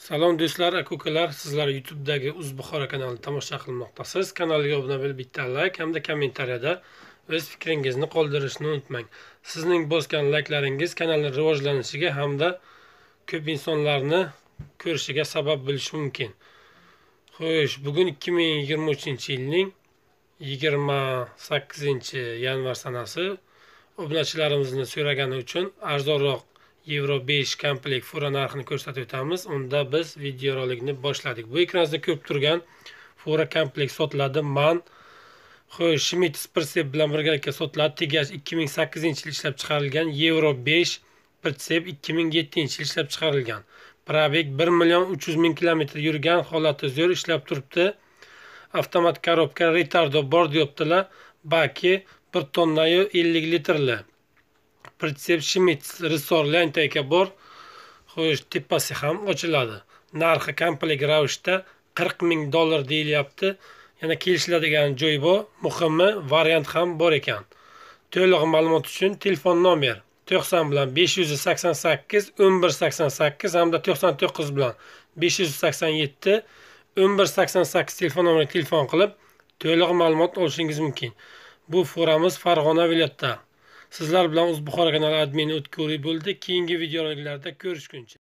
salom do'stlar aka ukalar sizlar youtubedagi uz buxoro kanalini tomosha qilmoqdasiz kanalga obuna bo'lib bitta layk hamda kommentariyada o'z fikringizni qoldirishni unutmang sizning bosgan layklaringiz kanalni rivojlanishiga hamda ko'p insonlarni ko'rishiga sabab bo'lishi mumkin xo'sh bugun ikki ming yigirma uchinchi yilning yigirma sakkizinchi yanvar sanasi obunachilarimizni so'ragani uchun arzonroq yevro 5 komplekt fura narxini ko'rsatib o'tamiz unda biz videorolikni boshladik bu ekranda ko'rib turgan fura komplekt sotiladi man xo'sh shmit spirsep bilan birgalikda sotiladi tegash 2008 yil ishlab chiqarilgan yevro 5 pritsep 2007 yil ishlab chiqarilgan probek 1 million 300 ming kilometr yurgan holati zo'r ishlab turibdi avtomat korobka retardo bor deyaptilar baki 1 tonnayu 50 litrli pritsepshimits resor lentaga bor xo'sh tepasi ham ochiladi narxi komplekt ravishda qirq ming dollar deyilyapti yana kelishiladigan joy bor muhimi variant ham bor ekan to'liq ma'lumot uchun telefon nomer to'qson bilan besh yuz sakson sakkiz o'n bir sakson sakkiz hamda to'qson to'qqiz bilan besh yuz sakson yetti o'n bir sakson sakkiz telefon nomeriga telefon qilib to'liq ma'lumot olishingiz mumkin bu foramiz farg'ona viloyatida sizlar bilan o'zbuxoro kanali admini o'tkir bo'ldi keyingi videolarda ko'rishguncha